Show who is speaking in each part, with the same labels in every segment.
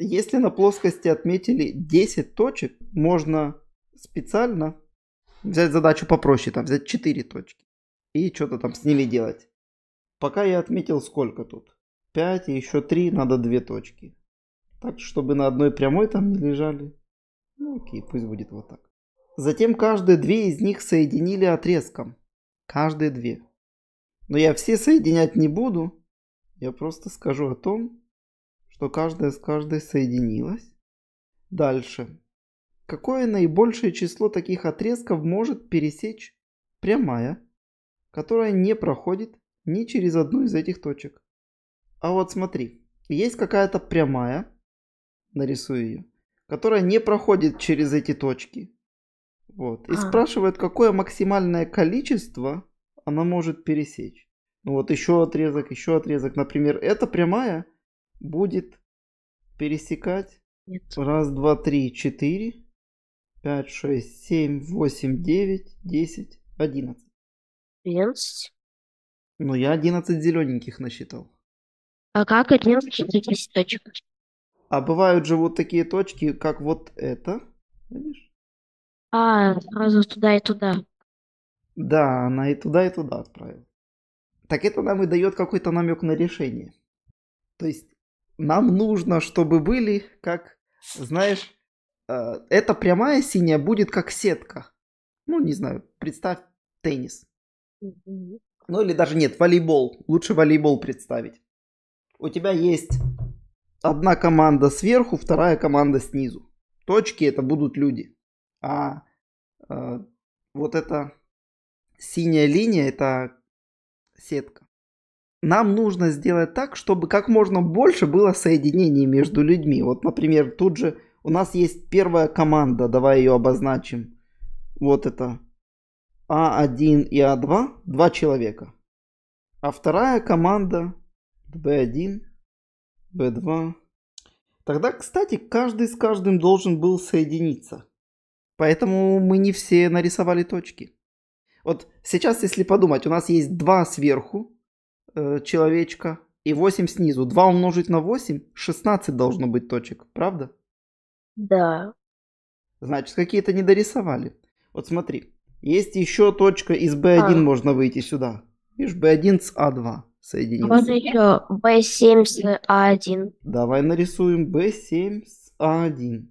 Speaker 1: Если на плоскости отметили 10 точек, можно специально взять задачу попроще, там взять 4 точки и что-то там с ними делать. Пока я отметил сколько тут. 5 и еще 3, надо 2 точки. Так, чтобы на одной прямой там не лежали. Ну окей, пусть будет вот так. Затем каждые две из них соединили отрезком. Каждые две. Но я все соединять не буду. Я просто скажу о том, что каждая с каждой соединилась. Дальше. Какое наибольшее число таких отрезков может пересечь прямая, которая не проходит ни через одну из этих точек? А вот смотри, есть какая-то прямая, нарисую ее, которая не проходит через эти точки. Вот. И а. спрашивает, какое максимальное количество она может пересечь. Ну вот еще отрезок, еще отрезок. Например, эта прямая – будет пересекать. Нет. Раз, два, три, четыре, пять, шесть, семь, восемь, девять, десять, одиннадцать. Одиннадцать? Ну, я одиннадцать зелененьких насчитал. А как одиннадцать за десять точек? А бывают же вот такие точки, как вот это. Видишь? А, сразу туда и туда. Да, она и туда, и туда отправила. Так это нам и дает какой-то намек на решение. То есть нам нужно, чтобы были, как, знаешь, э, эта прямая синяя будет как сетка. Ну, не знаю, представь теннис. Ну или даже нет, волейбол. Лучше волейбол представить. У тебя есть одна команда сверху, вторая команда снизу. Точки это будут люди. А э, вот эта синяя линия это сетка нам нужно сделать так, чтобы как можно больше было соединений между людьми. Вот, например, тут же у нас есть первая команда, давай ее обозначим. Вот это А1 и А2, два человека. А вторая команда Б1, Б2. Тогда, кстати, каждый с каждым должен был соединиться. Поэтому мы не все нарисовали точки. Вот сейчас, если подумать, у нас есть два сверху, Э, человечка и 8 снизу. 2 умножить на 8, 16 должно быть точек, правда? Да. Значит, какие-то не дорисовали. Вот смотри, есть еще точка из B1 а. можно выйти сюда. Видишь, B1 с a а 2 соединился. Вот еще B7 с a а 1 Давай нарисуем B7 с a а 1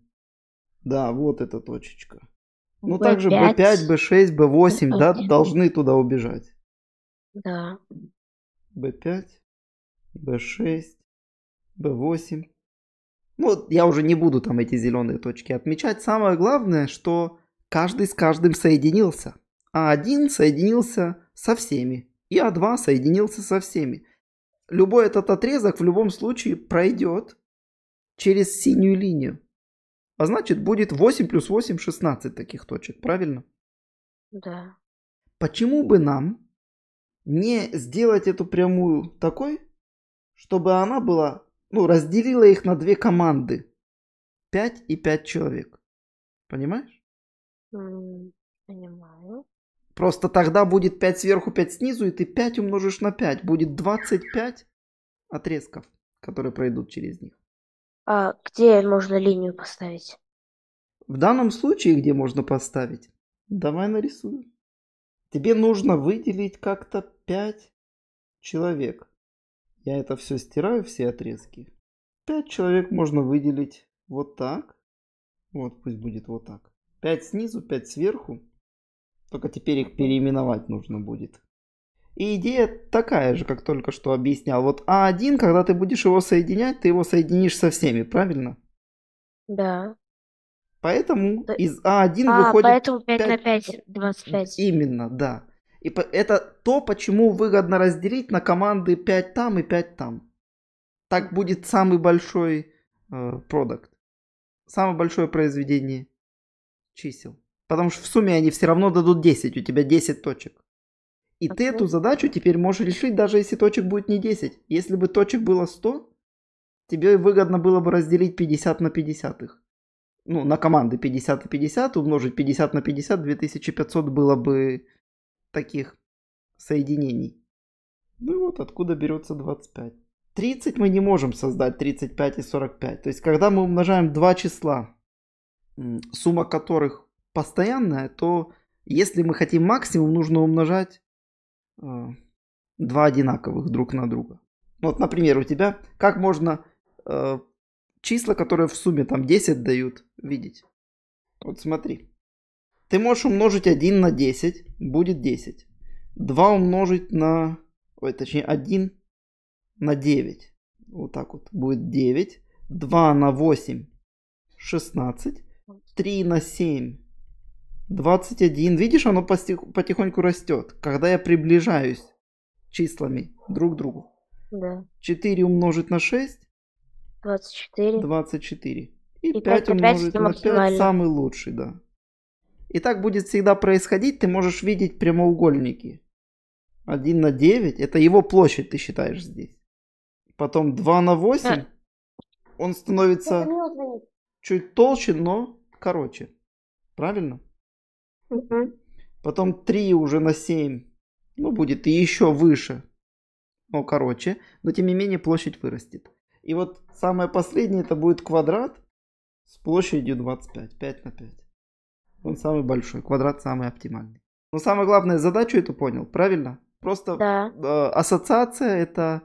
Speaker 1: Да, вот эта точечка. Ну B5. также B5, B6, B8, B8, да, должны туда убежать. Да b5, b6, b8. Вот я уже не буду там эти зеленые точки отмечать. Самое главное, что каждый с каждым соединился. А1 соединился со всеми. И А2 соединился со всеми. Любой этот отрезок в любом случае пройдет через синюю линию. А значит будет 8 плюс 8, 16 таких точек, правильно? Да. Почему бы нам не сделать эту прямую такой, чтобы она была, ну, разделила их на две команды. Пять и пять человек. Понимаешь? Понимаю. Просто тогда будет 5 сверху, 5 снизу, и ты 5 умножишь на 5. Будет 25 отрезков, которые пройдут через них. А где можно линию поставить? В данном случае где можно поставить? Давай нарисую. Тебе нужно выделить как-то пять человек. Я это все стираю, все отрезки. Пять человек можно выделить вот так. Вот, пусть будет вот так. Пять снизу, пять сверху. Только теперь их переименовать нужно будет. И идея такая же, как только что объяснял. Вот А1, когда ты будешь его соединять, ты его соединишь со всеми, правильно? Да. Поэтому из А1 а, выходит... поэтому 5, 5 на 5, 25. Именно, да. И это то, почему выгодно разделить на команды 5 там и 5 там. Так будет самый большой продукт. Э, самое большое произведение чисел. Потому что в сумме они все равно дадут 10, у тебя 10 точек. И okay. ты эту задачу теперь можешь решить, даже если точек будет не 10. Если бы точек было 100, тебе выгодно было бы разделить 50 на 50 их ну, на команды 50 на 50, умножить 50 на 50, 2500 было бы таких соединений. Ну и вот откуда берется 25. 30 мы не можем создать, 35 и 45. То есть, когда мы умножаем два числа, сумма которых постоянная, то если мы хотим максимум, нужно умножать э, два одинаковых друг на друга. Вот, например, у тебя как можно э, числа, которые в сумме там 10 дают, видеть. Вот смотри. Ты можешь умножить 1 на 10, будет 10. 2 умножить на... Ой, точнее 1 на 9. Вот так вот, будет 9. 2 на 8, 16. 3 на 7, 21. Видишь, оно потихоньку растет, когда я приближаюсь числами друг к другу. Да. 4 умножить на 6, 24. 24. И, и 5, 5 умножить 5, на 5 самый лучший, да. И так будет всегда происходить, ты можешь видеть прямоугольники. 1 на 9, это его площадь ты считаешь здесь. Потом 2 на 8, а. он становится чуть толще, но короче. Правильно? Угу. Потом 3 уже на 7, ну будет и еще выше, но короче. Но тем не менее площадь вырастет. И вот самое последнее это будет квадрат с площадью 25, 5 на 5. Он самый большой, квадрат самый оптимальный. Но самое главное, задачу эту понял, правильно? Просто да. э, ассоциация это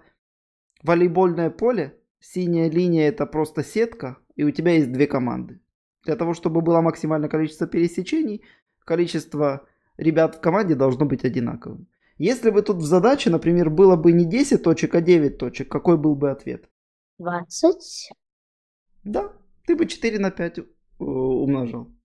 Speaker 1: волейбольное поле, синяя линия это просто сетка, и у тебя есть две команды. Для того, чтобы было максимальное количество пересечений, количество ребят в команде должно быть одинаковым. Если бы тут в задаче, например, было бы не 10 точек, а 9 точек, какой был бы ответ? 20. Да, ты бы 4 на 5 э, умножил.